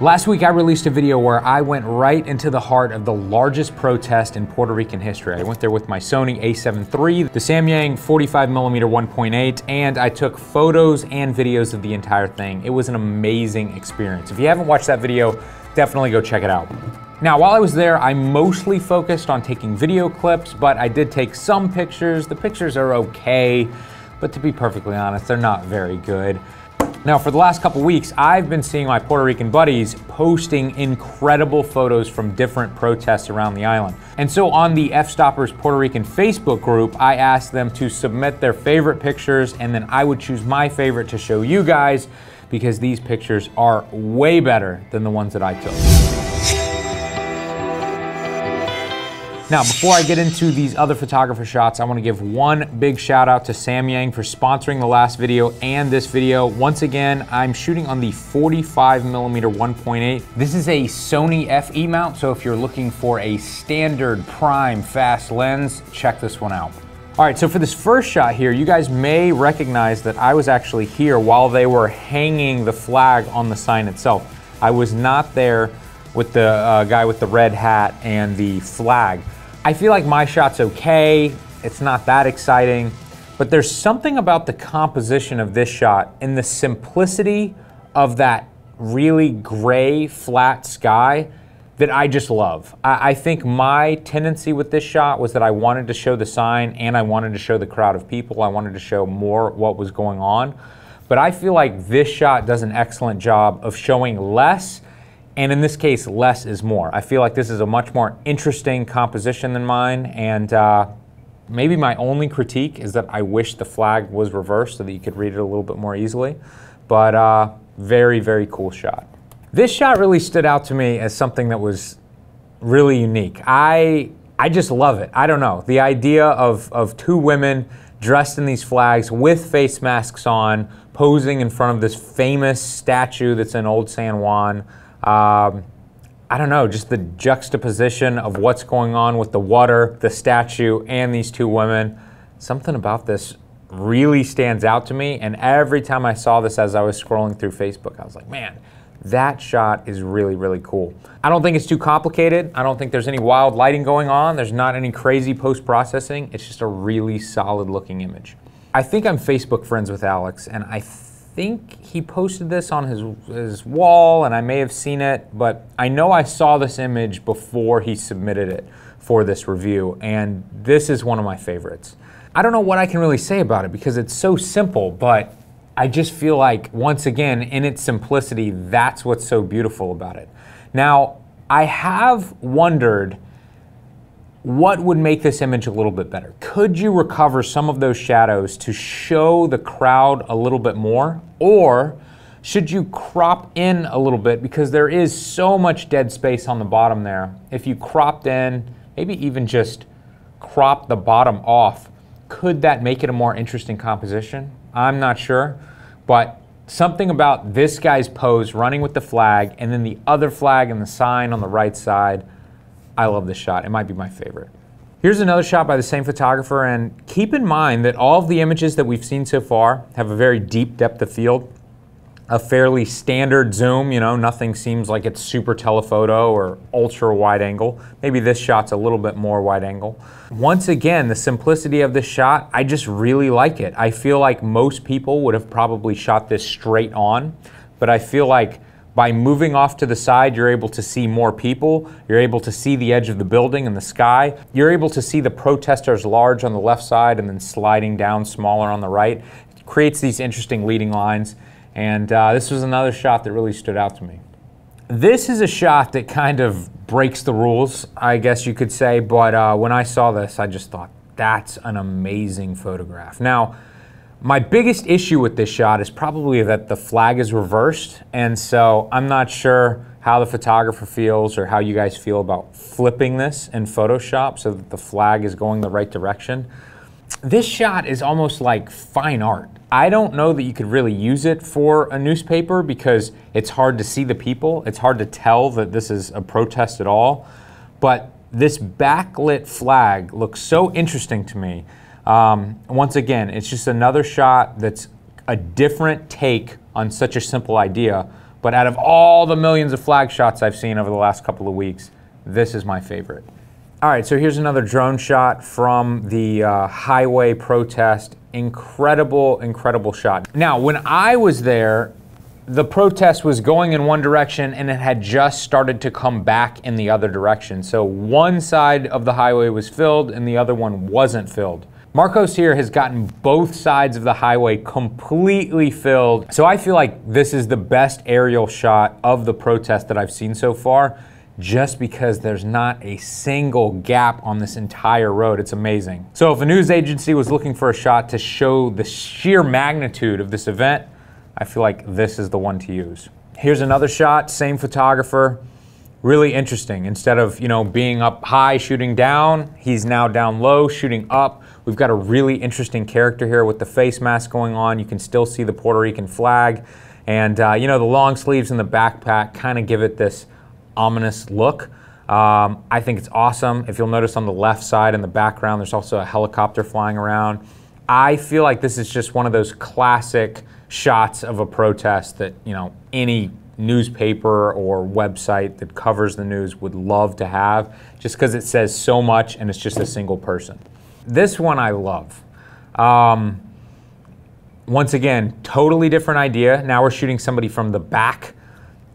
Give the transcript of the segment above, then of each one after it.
Last week, I released a video where I went right into the heart of the largest protest in Puerto Rican history. I went there with my Sony a7 III, the Samyang 45mm 1.8, and I took photos and videos of the entire thing. It was an amazing experience. If you haven't watched that video, definitely go check it out. Now, while I was there, I mostly focused on taking video clips, but I did take some pictures. The pictures are okay, but to be perfectly honest, they're not very good. Now, for the last couple weeks, I've been seeing my Puerto Rican buddies posting incredible photos from different protests around the island. And so on the F Stoppers Puerto Rican Facebook group, I asked them to submit their favorite pictures, and then I would choose my favorite to show you guys because these pictures are way better than the ones that I took. Now, before I get into these other photographer shots, I want to give one big shout out to Sam Yang for sponsoring the last video and this video. Once again, I'm shooting on the 45 millimeter 1.8. This is a Sony FE mount, so if you're looking for a standard prime fast lens, check this one out. All right, so for this first shot here, you guys may recognize that I was actually here while they were hanging the flag on the sign itself. I was not there with the uh, guy with the red hat and the flag. I feel like my shot's okay. It's not that exciting. But there's something about the composition of this shot and the simplicity of that really gray, flat sky that I just love. I, I, think my tendency with this shot was that I wanted to show the sign and I wanted to show the crowd of people. I wanted to show more what was going on. But I feel like this shot does an excellent job of showing less and in this case, less is more. I feel like this is a much more interesting composition than mine. And uh, maybe my only critique is that I wish the flag was reversed so that you could read it a little bit more easily. But uh, very, very cool shot. This shot really stood out to me as something that was really unique. I, I just love it. I don't know. The idea of, of two women dressed in these flags with face masks on, posing in front of this famous statue that's in Old San Juan. Um, I don't know, just the juxtaposition of what's going on with the water, the statue, and these two women. Something about this really stands out to me. And every time I saw this as I was scrolling through Facebook, I was like, man, that shot is really, really cool. I don't think it's too complicated. I don't think there's any wild lighting going on. There's not any crazy post processing. It's just a really solid looking image. I think I'm Facebook friends with Alex, and I think he posted this on his, his wall, and I may have seen it, but I know I saw this image before he submitted it for this review, and this is one of my favorites. I don't know what I can really say about it because it's so simple, but I just feel like, once again, in its simplicity, that's what's so beautiful about it. Now, I have wondered what would make this image a little bit better? Could you recover some of those shadows to show the crowd a little bit more? Or should you crop in a little bit because there is so much dead space on the bottom there. If you cropped in, maybe even just crop the bottom off, could that make it a more interesting composition? I'm not sure, but something about this guy's pose running with the flag and then the other flag and the sign on the right side I love this shot. It might be my favorite. Here's another shot by the same photographer, and keep in mind that all of the images that we've seen so far have a very deep depth of field, a fairly standard zoom, you know, nothing seems like it's super telephoto or ultra wide angle. Maybe this shot's a little bit more wide angle. Once again, the simplicity of this shot, I just really like it. I feel like most people would have probably shot this straight on, but I feel like by moving off to the side, you're able to see more people. You're able to see the edge of the building and the sky. You're able to see the protesters large on the left side and then sliding down smaller on the right. It creates these interesting leading lines. And uh, this was another shot that really stood out to me. This is a shot that kind of breaks the rules, I guess you could say. But uh, when I saw this, I just thought, that's an amazing photograph. Now, my biggest issue with this shot is probably that the flag is reversed, and so I'm not sure how the photographer feels or how you guys feel about flipping this in Photoshop so that the flag is going the right direction. This shot is almost like fine art. I don't know that you could really use it for a newspaper because it's hard to see the people. It's hard to tell that this is a protest at all. But this backlit flag looks so interesting to me um, once again, it's just another shot that's a different take on such a simple idea. But out of all the millions of flag shots I've seen over the last couple of weeks, this is my favorite. All right, so here's another drone shot from the uh, highway protest. Incredible, incredible shot. Now, when I was there, the protest was going in one direction and it had just started to come back in the other direction. So one side of the highway was filled and the other one wasn't filled. Marcos here has gotten both sides of the highway completely filled. So I feel like this is the best aerial shot of the protest that I've seen so far, just because there's not a single gap on this entire road. It's amazing. So if a news agency was looking for a shot to show the sheer magnitude of this event, I feel like this is the one to use. Here's another shot, same photographer really interesting. Instead of, you know, being up high shooting down, he's now down low shooting up. We've got a really interesting character here with the face mask going on. You can still see the Puerto Rican flag. And, uh, you know, the long sleeves and the backpack kind of give it this ominous look. Um, I think it's awesome. If you'll notice on the left side in the background, there's also a helicopter flying around. I feel like this is just one of those classic shots of a protest that, you know, any newspaper or website that covers the news would love to have just because it says so much and it's just a single person. This one I love. Um, once again, totally different idea. Now we're shooting somebody from the back,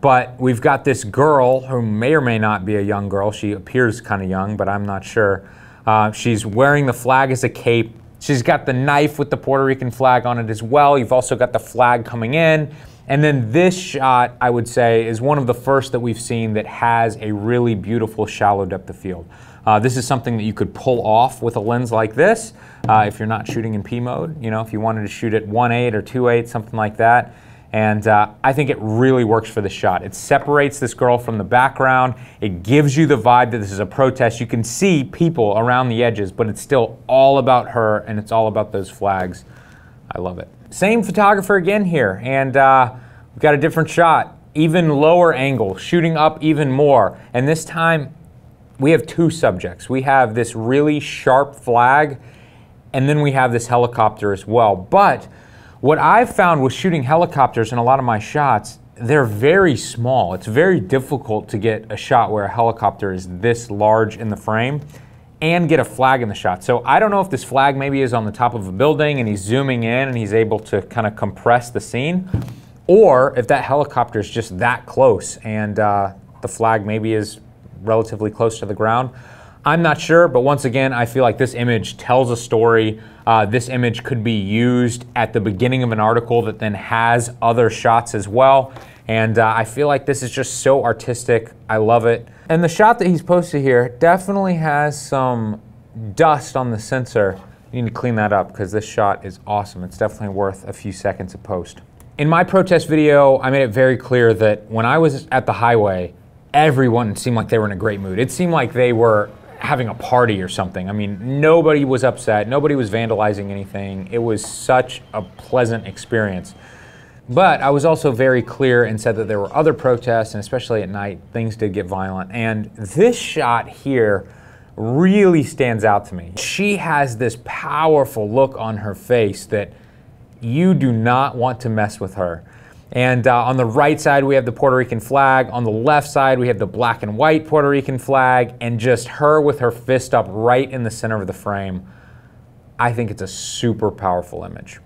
but we've got this girl who may or may not be a young girl. She appears kind of young, but I'm not sure. Uh, she's wearing the flag as a cape. She's got the knife with the Puerto Rican flag on it as well. You've also got the flag coming in. And then this shot, I would say, is one of the first that we've seen that has a really beautiful shallow depth of field. Uh, this is something that you could pull off with a lens like this uh, if you're not shooting in P mode. You know, if you wanted to shoot at 1.8 or 2.8, something like that. And uh, I think it really works for the shot. It separates this girl from the background. It gives you the vibe that this is a protest. You can see people around the edges, but it's still all about her and it's all about those flags. I love it. Same photographer again here, and uh, we've got a different shot, even lower angle, shooting up even more. And this time, we have two subjects. We have this really sharp flag, and then we have this helicopter as well. But what I've found with shooting helicopters in a lot of my shots, they're very small. It's very difficult to get a shot where a helicopter is this large in the frame and get a flag in the shot. So I don't know if this flag maybe is on the top of a building and he's zooming in and he's able to kind of compress the scene, or if that helicopter is just that close and uh, the flag maybe is relatively close to the ground. I'm not sure, but once again, I feel like this image tells a story. Uh, this image could be used at the beginning of an article that then has other shots as well. And uh, I feel like this is just so artistic. I love it. And the shot that he's posted here definitely has some dust on the sensor. You need to clean that up because this shot is awesome. It's definitely worth a few seconds of post. In my protest video, I made it very clear that when I was at the highway, everyone seemed like they were in a great mood. It seemed like they were having a party or something. I mean, nobody was upset, nobody was vandalizing anything. It was such a pleasant experience. But I was also very clear and said that there were other protests, and especially at night, things did get violent. And this shot here really stands out to me. She has this powerful look on her face that you do not want to mess with her. And uh, on the right side, we have the Puerto Rican flag. On the left side, we have the black and white Puerto Rican flag, and just her with her fist up right in the center of the frame. I think it's a super powerful image.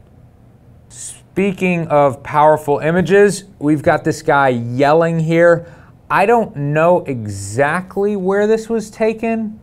Speaking of powerful images, we've got this guy yelling here. I don't know exactly where this was taken,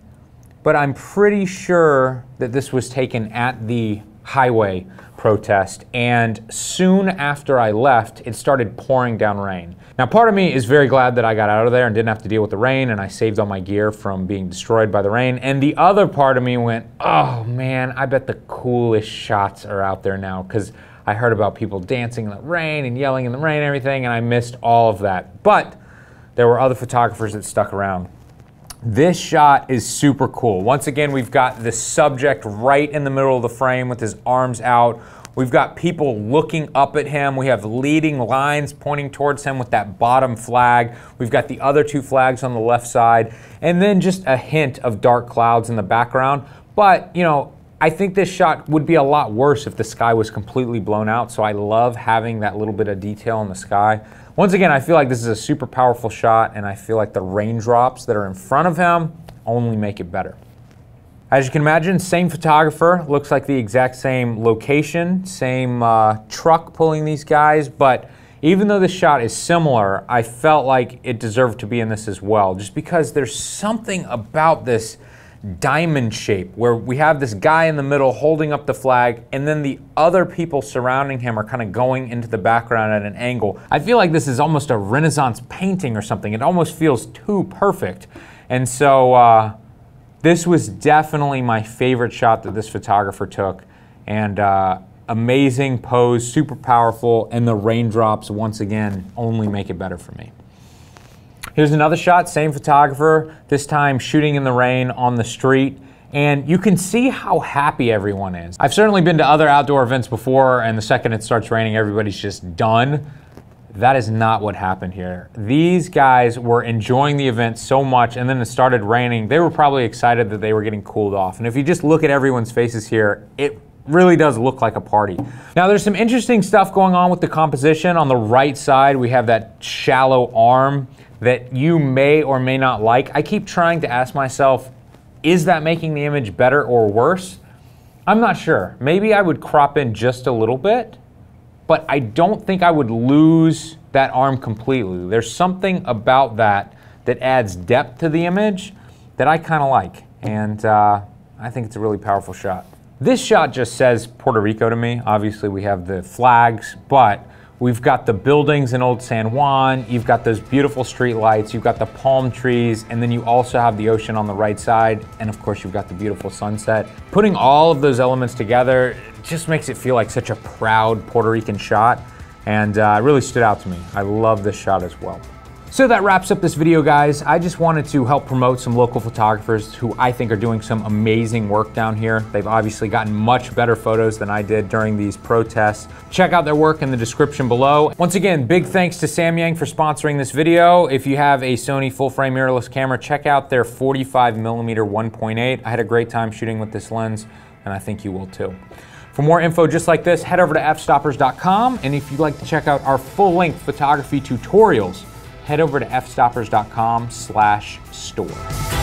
but I'm pretty sure that this was taken at the highway protest. And soon after I left, it started pouring down rain. Now, part of me is very glad that I got out of there and didn't have to deal with the rain, and I saved all my gear from being destroyed by the rain. And the other part of me went, oh man, I bet the coolest shots are out there now. Because I heard about people dancing in the rain and yelling in the rain and everything, and I missed all of that. But there were other photographers that stuck around. This shot is super cool. Once again, we've got the subject right in the middle of the frame with his arms out. We've got people looking up at him. We have leading lines pointing towards him with that bottom flag. We've got the other two flags on the left side. And then just a hint of dark clouds in the background. But, you know, I think this shot would be a lot worse if the sky was completely blown out, so I love having that little bit of detail in the sky. Once again, I feel like this is a super powerful shot, and I feel like the raindrops that are in front of him only make it better. As you can imagine, same photographer, looks like the exact same location, same uh, truck pulling these guys, but even though this shot is similar, I felt like it deserved to be in this as well, just because there's something about this diamond shape where we have this guy in the middle holding up the flag and then the other people surrounding him are kind of going into the background at an angle. I feel like this is almost a Renaissance painting or something. It almost feels too perfect. And so uh, this was definitely my favorite shot that this photographer took. And uh, amazing pose, super powerful, and the raindrops once again only make it better for me. Here's another shot, same photographer, this time shooting in the rain on the street. And you can see how happy everyone is. I've certainly been to other outdoor events before, and the second it starts raining, everybody's just done. That is not what happened here. These guys were enjoying the event so much, and then it started raining. They were probably excited that they were getting cooled off. And if you just look at everyone's faces here, it really does look like a party. Now there's some interesting stuff going on with the composition. On the right side, we have that shallow arm that you may or may not like. I keep trying to ask myself, is that making the image better or worse? I'm not sure. Maybe I would crop in just a little bit, but I don't think I would lose that arm completely. There's something about that that adds depth to the image that I kind of like. And uh, I think it's a really powerful shot. This shot just says Puerto Rico to me. Obviously, we have the flags, but we've got the buildings in Old San Juan. You've got those beautiful street lights. You've got the palm trees, and then you also have the ocean on the right side. And of course, you've got the beautiful sunset. Putting all of those elements together just makes it feel like such a proud Puerto Rican shot and uh, really stood out to me. I love this shot as well. So that wraps up this video, guys. I just wanted to help promote some local photographers who I think are doing some amazing work down here. They've obviously gotten much better photos than I did during these protests. Check out their work in the description below. Once again, big thanks to Samyang for sponsoring this video. If you have a Sony full-frame mirrorless camera, check out their 45mm 1.8. I had a great time shooting with this lens, and I think you will too. For more info just like this, head over to fstoppers.com, and if you'd like to check out our full-length photography tutorials, head over to fstoppers.com slash store.